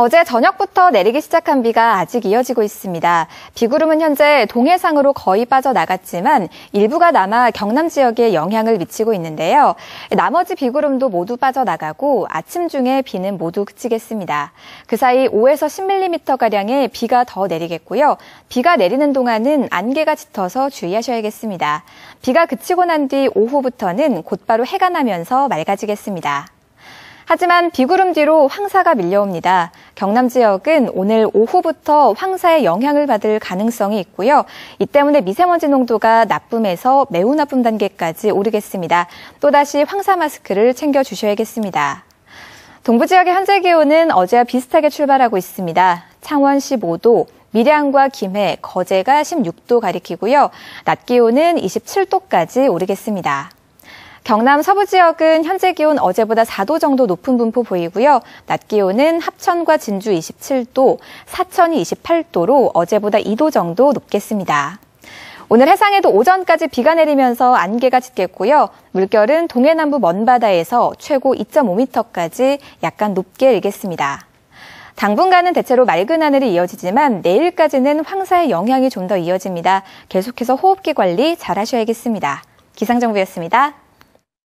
어제 저녁부터 내리기 시작한 비가 아직 이어지고 있습니다. 비구름은 현재 동해상으로 거의 빠져나갔지만 일부가 남아 경남 지역에 영향을 미치고 있는데요. 나머지 비구름도 모두 빠져나가고 아침 중에 비는 모두 그치겠습니다. 그 사이 5에서 10mm가량의 비가 더 내리겠고요. 비가 내리는 동안은 안개가 짙어서 주의하셔야겠습니다. 비가 그치고 난 뒤 오후부터는 곧바로 해가 나면서 맑아지겠습니다. 하지만 비구름 뒤로 황사가 밀려옵니다. 경남 지역은 오늘 오후부터 황사의 영향을 받을 가능성이 있고요. 이 때문에 미세먼지 농도가 나쁨에서 매우 나쁨 단계까지 오르겠습니다. 또다시 황사 마스크를 챙겨 주셔야겠습니다. 동부 지역의 현재 기온은 어제와 비슷하게 출발하고 있습니다. 창원 15도, 밀양과 김해, 거제가 16도 가리키고요. 낮 기온은 27도까지 오르겠습니다. 경남 서부 지역은 현재 기온 어제보다 4도 정도 높은 분포 보이고요. 낮 기온은 합천과 진주 27도, 사천이 28도로 어제보다 2도 정도 높겠습니다. 오늘 해상에도 오전까지 비가 내리면서 안개가 짙겠고요. 물결은 동해남부 먼바다에서 최고 2.5m까지 약간 높게 일겠습니다. 당분간은 대체로 맑은 하늘이 이어지지만 내일까지는 황사의 영향이 좀 더 이어집니다. 계속해서 호흡기 관리 잘 하셔야겠습니다. 기상정보였습니다.